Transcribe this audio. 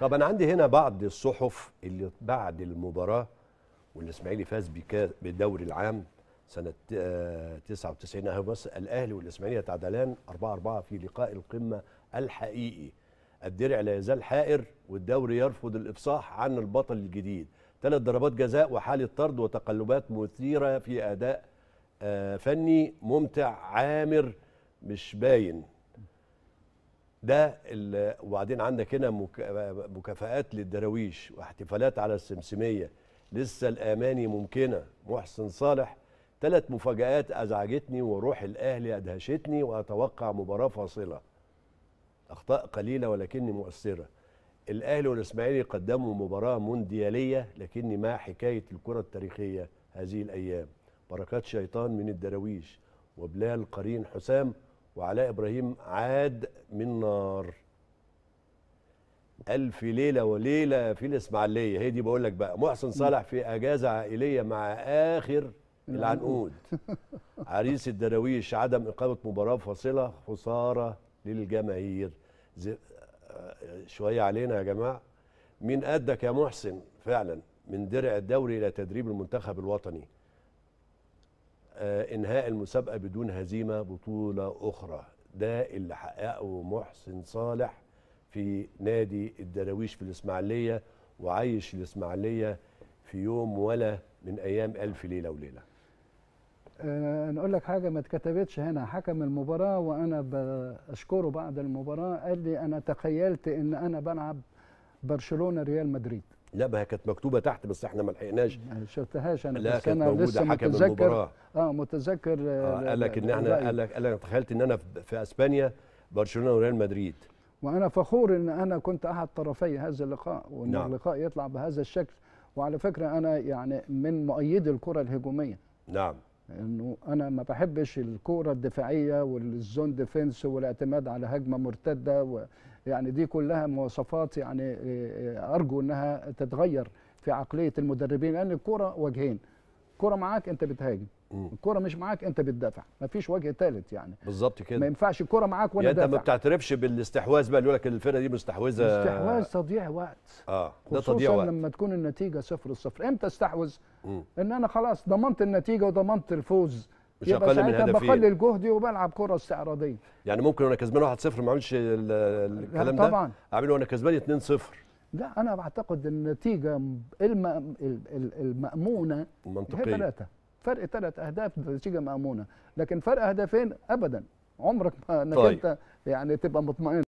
طب انا عندي هنا بعض الصحف اللي بعد المباراه والاسماعيلي فاز بالدوري العام سنه 99 آه، اهو بس الاهلي والاسماعيلي يتعادلان 4 4 في لقاء القمه الحقيقي الدرع لا يزال حائر والدوري يرفض الافصاح عن البطل الجديد ثلاث ضربات جزاء وحاله طرد وتقلبات مثيره في اداء آه، فني ممتع عامر مش باين ده وبعدين عندك هنا مكافآت للدراويش واحتفالات على السمسميه لسه الاماني ممكنه محسن صالح ثلاث مفاجآت ازعجتني وروح الاهلي ادهشتني واتوقع مباراه فاصله اخطاء قليله ولكني مؤثره الاهلي والاسماعيلي قدموا مباراه موندياليه لكني مع حكايه الكره التاريخيه هذه الايام بركات شيطان من الدراويش وبلال قرين حسام وعلاء ابراهيم عاد من نار ألف ليلة وليلة في الإسماعيلية هي دي بقول لك بقى محسن صالح في أجازة عائلية مع آخر العنقود عريس الدراويش عدم إقامة مباراة فاصلة خسارة للجماهير آه، شوية علينا يا جماعة مين قدك يا محسن فعلا من درع الدوري إلى تدريب المنتخب الوطني آه، انهاء المسابقه بدون هزيمه بطوله اخرى ده اللي حققه محسن صالح في نادي الدراويش في الاسماعيليه وعايش الاسماعيليه في يوم ولا من ايام الف ليله وليله آه، نقول لك حاجه ما اتكتبتش هنا حكم المباراه وانا بشكره بعد المباراه قال لي انا تخيلت ان انا بلعب برشلونه ريال مدريد لا ما كانت مكتوبه تحت بس احنا ما لحقناش شفتهاش انا لا بس انا لسه متذكر اه متذكر آه, آه، قال لك ان احنا قال لك قال انا تخيلت ان انا في اسبانيا برشلونه وريال مدريد وانا فخور ان انا كنت احد طرفي هذا اللقاء وان نعم. اللقاء يطلع بهذا الشكل وعلى فكره انا يعني من مؤيدي الكره الهجوميه نعم انه انا ما بحبش الكره الدفاعيه والزون ديفنس والاعتماد على هجمه مرتده ويعني دي كلها مواصفات يعني آه، آه، ارجو انها تتغير في عقليه المدربين لان الكره وجهين الكوره معاك انت بتهاجم الكوره مش معاك انت بتدافع مفيش وجه ثالث يعني بالظبط كده ما ينفعش الكوره معاك وانا يعني دافع انت ما بتعترفش بالاستحواذ بقى يقول لك الفرقه دي مستحوذه استحواذ تضييع وقت اه ده تضييع وقت لما تكون النتيجه 0-0 صفر صفر. امتى استحوذ ان انا خلاص ضمنت النتيجه وضمنت الفوز مش اقل من هدفين بقلل جهدي وبلعب كره استعراضيه يعني ممكن وانا كسبان 1-0 ما اعملش الكلام ده طبعا اعمله وانا كسبان 2-0 لا انا بعتقد النتيجه المامونه منطقيه هي ثلاثه فرق ثلاث اهداف نتيجه مامونه لكن فرق هدفين ابدا عمرك ما انك طيب. انت يعني تبقى مطمئن